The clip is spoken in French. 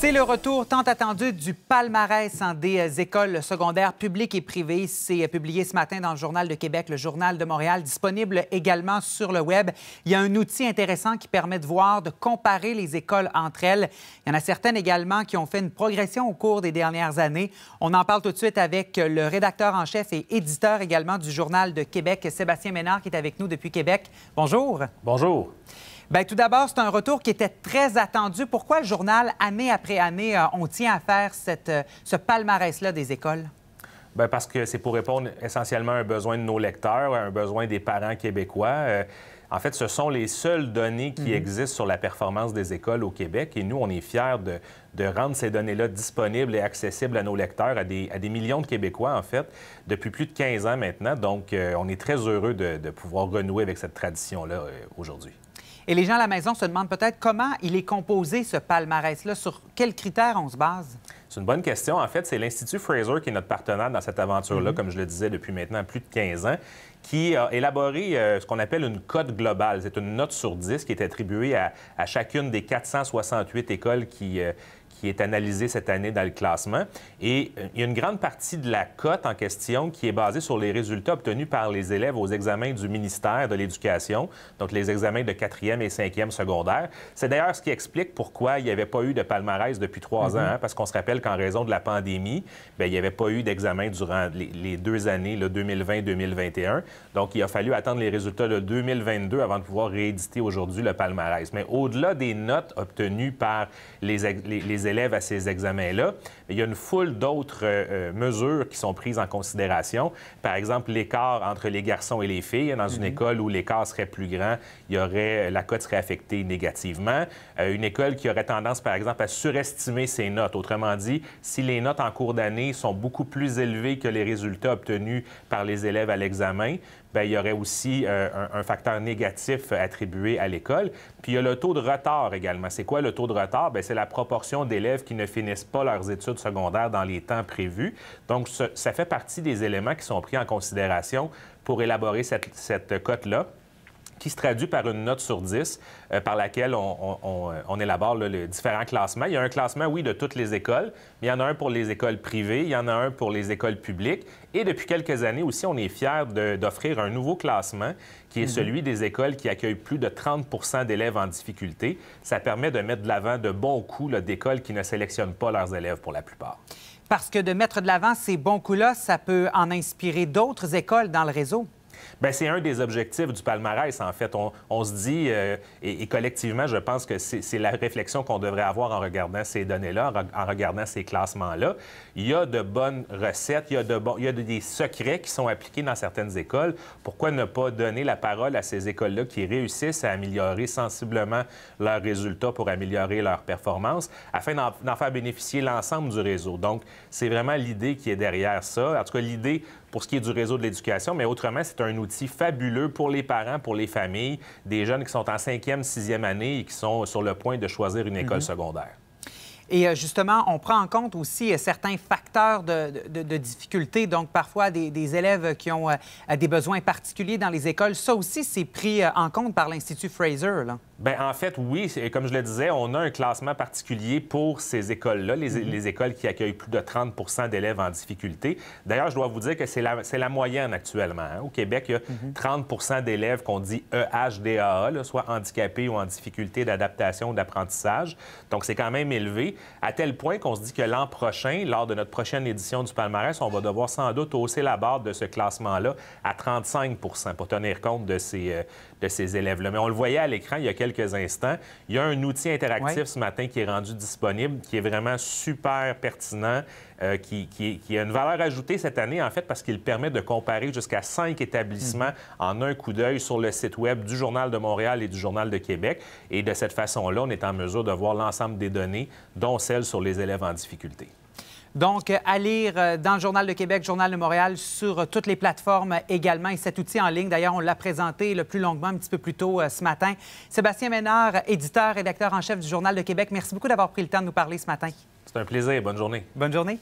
C'est le retour tant attendu du palmarès en hein, des euh, écoles secondaires publiques et privées. C'est euh, publié ce matin dans le Journal de Québec, le Journal de Montréal, disponible également sur le Web. Il y a un outil intéressant qui permet de voir, de comparer les écoles entre elles. Il y en a certaines également qui ont fait une progression au cours des dernières années. On en parle tout de suite avec euh, le rédacteur en chef et éditeur également du Journal de Québec, Sébastien Ménard, qui est avec nous depuis Québec. Bonjour. Bonjour. Ben, tout d'abord, c'est un retour qui était très attendu. Pourquoi le journal, année après année, euh, on tient à faire cette, euh, ce palmarès-là des écoles? Ben, parce que c'est pour répondre essentiellement à un besoin de nos lecteurs, à un besoin des parents québécois. Euh, en fait, ce sont les seules données qui mhm. existent sur la performance des écoles au Québec et nous, on est fiers de, rendre ces données-là disponibles et accessibles à nos lecteurs, à des, millions de Québécois, en fait, depuis plus de 15 ans maintenant. Donc, on est très heureux de, pouvoir renouer avec cette tradition-là aujourd'hui. Et les gens à la maison se demandent peut-être comment il est composé, ce palmarès-là, sur quels critères on se base? C'est une bonne question. En fait, c'est l'Institut Fraser qui est notre partenaire dans cette aventure-là, mhm. comme je le disais depuis maintenant plus de 15 ans, qui a élaboré euh, ce qu'on appelle une cote globale. C'est une note sur 10 qui est attribuée à, à chacune des 468 écoles qui, euh, qui est analysé cette année dans le classement. Et euh, il y a une grande partie de la cote en question qui est basée sur les résultats obtenus par les élèves aux examens du ministère de l'Éducation, donc les examens de 4 et 5 secondaire. C'est d'ailleurs ce qui explique pourquoi il n'y avait pas eu de palmarès depuis trois mm-hmm. ans, hein, parce qu'on se rappelle qu'en raison de la pandémie, ben, il n'y avait pas eu d'examen durant les, deux années, le 2020-2021. Donc, il a fallu attendre les résultats de 2022 avant de pouvoir rééditer aujourd'hui le palmarès. Mais au-delà des notes obtenues par les, les les élèves à ces examens-là. Il y a une foule d'autres euh, euh, mesures qui sont prises en considération. Par exemple, l'écart entre les garçons et les filles. Dans une mhm. école où l'écart serait plus grand, il y aurait, euh, la cote serait affectée négativement. une école qui aurait tendance, par exemple, à surestimer ses notes. Autrement dit, si les notes en cours d'année sont beaucoup plus élevées que les résultats obtenus par les élèves à l'examen, ben, il y aurait aussi un, un, facteur négatif attribué à l'école. Puis il y a le taux de retard également. C'est quoi le taux de retard? Ben, c'est la proportion d'élèves qui ne finissent pas leurs études secondaires dans les temps prévus. Donc, ça fait partie des éléments qui sont pris en considération pour élaborer cette, cette cote-là qui se traduit par une note sur 10 euh, par laquelle on, euh, élabore les différents classements. Il y a un classement, oui, de toutes les écoles, mais il y en a un pour les écoles privées, il y en a un pour les écoles publiques. Et depuis quelques années aussi, on est fiers d'offrir un nouveau classement qui est mhm. celui des écoles qui accueillent plus de 30 d'élèves en difficulté. Ça permet de mettre de l'avant de bons coups d'écoles qui ne sélectionnent pas leurs élèves pour la plupart. Parce que de mettre de l'avant ces bons coups-là, ça peut en inspirer d'autres écoles dans le réseau. Bien, c'est un des objectifs du palmarès, en fait. On, se dit, euh, et, collectivement, je pense que c'est la réflexion qu'on devrait avoir en regardant ces données-là, en, regardant ces classements-là. Il y a de bonnes recettes, il y a, de il y a des secrets qui sont appliqués dans certaines écoles. Pourquoi ne pas donner la parole à ces écoles-là qui réussissent à améliorer sensiblement leurs résultats pour améliorer leurs performances, afin d'en faire bénéficier l'ensemble du réseau? Donc, c'est vraiment l'idée qui est derrière ça. En tout cas, l'idée pour ce qui est du réseau de l'éducation, mais autrement, c'est un un outil fabuleux pour les parents, pour les familles, des jeunes qui sont en cinquième, sixième année et qui sont sur le point de choisir une école mhm. secondaire. Et euh, justement, on prend en compte aussi euh, certains facteurs de, de, difficulté, donc parfois des, des, élèves qui ont euh, des besoins particuliers dans les écoles. Ça aussi, c'est pris en compte par l'Institut Fraser. Là. Bien, en fait, oui. Comme je le disais, on a un classement particulier pour ces écoles-là, les, mhm. les, écoles qui accueillent plus de 30 d'élèves en difficulté. D'ailleurs, je dois vous dire que c'est la, la, moyenne actuellement. Hein. Au Québec, il y a 30 mhm. d'élèves qu'on dit EHDAA, soit handicapés ou en difficulté d'adaptation ou d'apprentissage. Donc, c'est quand même élevé, à tel point qu'on se dit que l'an prochain, lors de notre prochaine édition du palmarès, on va devoir sans doute hausser la barre de ce classement-là à 35 pour tenir compte de ces, euh, de ces élèves-là. Mais on le voyait à l'écran il y a quelques instants. Il y a un outil interactif ce matin qui est rendu disponible, qui est vraiment super pertinent, euh, qui, a une valeur ajoutée cette année, en fait, parce qu'il permet de comparer jusqu'à cinq établissements mm-hmm. en un coup d'œil sur le site Web du Journal de Montréal et du Journal de Québec. Et de cette façon-là, on est en mesure de voir l'ensemble des données, dont celles sur les élèves en difficulté. Donc, à lire euh, dans le Journal de Québec, Journal de Montréal, sur euh, toutes les plateformes également. Et cet outil en ligne, d'ailleurs, on l'a présenté le plus longuement un petit peu plus tôt euh, ce matin. Sébastien Ménard, éditeur, rédacteur en chef du Journal de Québec, merci beaucoup d'avoir pris le temps de nous parler ce matin. C'est un plaisir. Bonne journée. Bonne journée.